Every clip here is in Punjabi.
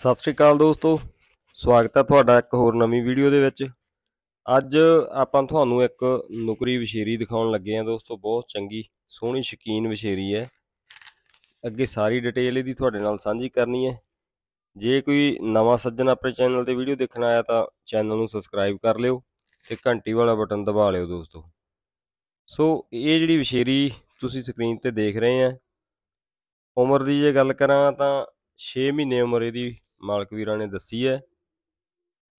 ਸਤਿ ਸ੍ਰੀ ਅਕਾਲ ਦੋਸਤੋ ਸਵਾਗਤ ਹੈ ਤੁਹਾਡਾ ਇੱਕ ਹੋਰ ਨਵੀਂ ਵੀਡੀਓ ਦੇ ਵਿੱਚ ਅੱਜ ਆਪਾਂ ਤੁਹਾਨੂੰ ਇੱਕ ਨੁਕਰੀ ਵਿਸ਼ੇਰੀ ਦਿਖਾਉਣ ਲੱਗੇ ਹਾਂ ਦੋਸਤੋ ਬਹੁਤ ਚੰਗੀ ਸੋਹਣੀ ਸ਼ਕੀਨ ਵਿਸ਼ੇਰੀ ਹੈ ਅੱਗੇ ਸਾਰੀ ਡਿਟੇਲ ਇਹਦੀ ਤੁਹਾਡੇ ਨਾਲ ਸਾਂਝੀ ਕਰਨੀ ਹੈ ਜੇ ਕੋਈ ਨਵਾਂ ਸੱਜਣ ਆਪਣੇ ਚੈਨਲ ਤੇ ਵੀਡੀਓ ਦੇਖਣ ਆਇਆ ਤਾਂ ਚੈਨਲ ਨੂੰ ਸਬਸਕ੍ਰਾਈਬ ਕਰ ਲਿਓ ਤੇ ਘੰਟੀ ਵਾਲਾ ਬਟਨ ਦਬਾ ਲਿਓ ਦੋਸਤੋ ਸੋ ਇਹ ਜਿਹੜੀ ਵਿਸ਼ੇਰੀ ਤੁਸੀਂ ਸਕਰੀਨ ਤੇ ਦੇਖ ਰਹੇ ਆ ਉਮਰ ਦੀ ਜੇ ਗੱਲ ਕਰਾਂ ਤਾਂ 6 ਮਹੀਨੇ ਉਮਰ ਇਹਦੀ ਮਾਲਕ ਵੀਰਾਂ ਨੇ ਦੱਸੀ ਹੈ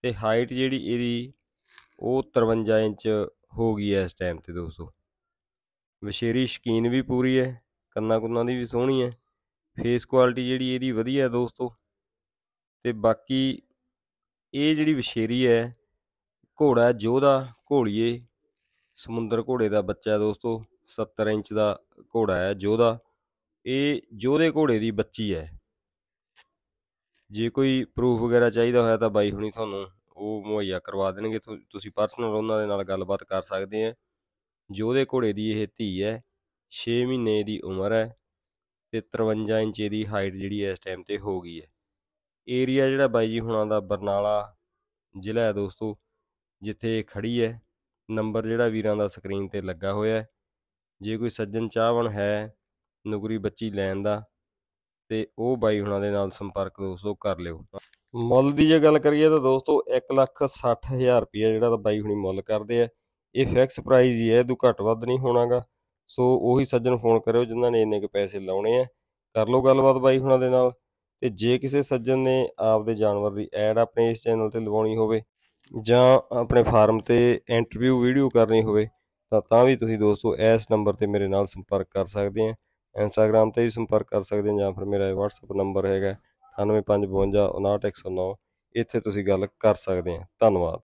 ਤੇ ਹਾਈਟ ਜਿਹੜੀ ਇਹਦੀ ਉਹ 53 ਇੰਚ ਹੋ ਗਈ ਹੈ ਇਸ ਟਾਈਮ ਤੇ ਦੋਸਤੋ ਵਿਸ਼ੇਰੀ ਸ਼ਕੀਨ ਵੀ ਪੂਰੀ ਹੈ ਕੰਨਾਂ ਕੁੰਨਾਂ ਦੀ ਵੀ ਸੋਹਣੀ ਹੈ ਫੇਸ ਕੁਆਲਿਟੀ ਜਿਹੜੀ ਇਹਦੀ ਵਧੀਆ ਹੈ ਦੋਸਤੋ ਤੇ ਬਾਕੀ ਇਹ ਜਿਹੜੀ ਵਿਸ਼ੇਰੀ ਹੈ ਘੋੜਾ ਜੋਧਾ ਘੋੜੀਏ ਸਮੁੰਦਰ ਘੋੜੇ ਦਾ ਬੱਚਾ ਦੋਸਤੋ 70 ਇੰਚ ਦਾ ਘੋੜਾ ਹੈ ਜੋਧਾ ਇਹ ਜੋਧੇ ਘੋੜੇ ਦੀ ਬੱਚੀ ਹੈ ਜੇ ਕੋਈ ਪ੍ਰੂਫ ਵਗੈਰਾ ਚਾਹੀਦਾ ਹੋਇਆ ਤਾਂ ਬਾਈ ਹੁਣੀ ਤੁਹਾਨੂੰ ਉਹ ਮੁਹੱਈਆ ਕਰਵਾ ਦੇਣਗੇ ਤੁਸੀਂ ਪਰਸਨਲ ਉਹਨਾਂ ਦੇ ਨਾਲ ਗੱਲਬਾਤ ਕਰ ਸਕਦੇ ਆ ਦੇ ਘੋੜੇ ਦੀ ਇਹ ਧੀ ਹੈ 6 ਮਹੀਨੇ ਦੀ ਉਮਰ ਹੈ ਤੇ 53 ਇੰਚ ਦੀ ਹਾਈਟ ਜਿਹੜੀ ਇਸ ਟਾਈਮ ਤੇ ਹੋ ਗਈ ਹੈ ਏਰੀਆ ਜਿਹੜਾ ਬਾਈ ਜੀ ਹੁਣਾਂ ਦਾ ਬਰਨਾਲਾ ਜ਼ਿਲ੍ਹਾ ਹੈ ਦੋਸਤੋ ਜਿੱਥੇ ਖੜੀ ਹੈ ਨੰਬਰ ਜਿਹੜਾ ਵੀਰਾਂ ਦਾ ਸਕਰੀਨ ਤੇ ਲੱਗਾ ਹੋਇਆ ਹੈ ਜੇ ਕੋਈ ਸੱਜਣ ਚਾਹਵਣ ਹੈ ਨੁਗਰੀ ਬੱਚੀ ਲੈਣ ਦਾ ਤੇ ਉਹ ਬਾਈ ਹੁਣਾਂ ਦੇ ਨਾਲ ਸੰਪਰਕ ਦੋਸਤੋ ਕਰ ਲਿਓ ਮੁੱਲ ਦੀ ਜੇ ਗੱਲ ਕਰੀਏ ਤਾਂ ਦੋਸਤੋ 160000 ਰੁਪਏ ਜਿਹੜਾ ਤਾਂ ਬਾਈ ਹੁਣੀ ਮੁੱਲ ਕਰਦੇ ਆ ਇਹ ਫਿਕਸ ਪ੍ਰਾਈਸ ਹੀ ਹੈ ਇਹਦੂ ਘੱਟ ਵੱਧ ਨਹੀਂ ਹੋਣਾਗਾ ਸੋ ਉਹੀ ਸੱਜਣ ਫੋਨ ਕਰਿਓ ਜਿਨ੍ਹਾਂ ਨੇ ਇੰਨੇ ਕੇ ਪੈਸੇ ਲਾਉਣੇ ਆ ਕਰ ਲਓ ਗੱਲਬਾਤ ਬਾਈ ਹੁਣਾਂ ਦੇ ਨਾਲ ਤੇ ਜੇ ਕਿਸੇ ਸੱਜਣ ਨੇ ਆਪਦੇ ਜਾਨਵਰ ਦੀ ਐਡ ਆਪਣੇ ਇਸ ਚੈਨਲ ਤੇ ਲਵਾਉਣੀ ਹੋਵੇ ਜਾਂ ਆਪਣੇ ਫਾਰਮ ਤੇ ਇੰਟਰਵਿਊ ਵੀਡੀਓ ਕਰਨੀ ਹੋਵੇ ਤਾਂ ਤਾਂ ਵੀ ਤੁਸੀਂ ਦੋਸਤੋ ਇਸ ਨੰਬਰ ਤੇ ਮੇਰੇ ਨਾਲ ਸੰਪਰਕ ਕਰ ਸਕਦੇ ਆ ਇੰਸਟਾਗ੍ਰam ਤੇ ਵੀ ਸੰਪਰਕ ਕਰ ਸਕਦੇ ਹੋ ਜਾਂ ਫਿਰ ਮੇਰਾ WhatsApp ਨੰਬਰ ਹੈਗਾ 9855591109 ਇੱਥੇ ਤੁਸੀਂ ਗੱਲ ਕਰ ਸਕਦੇ ਆ ਧੰਨਵਾਦ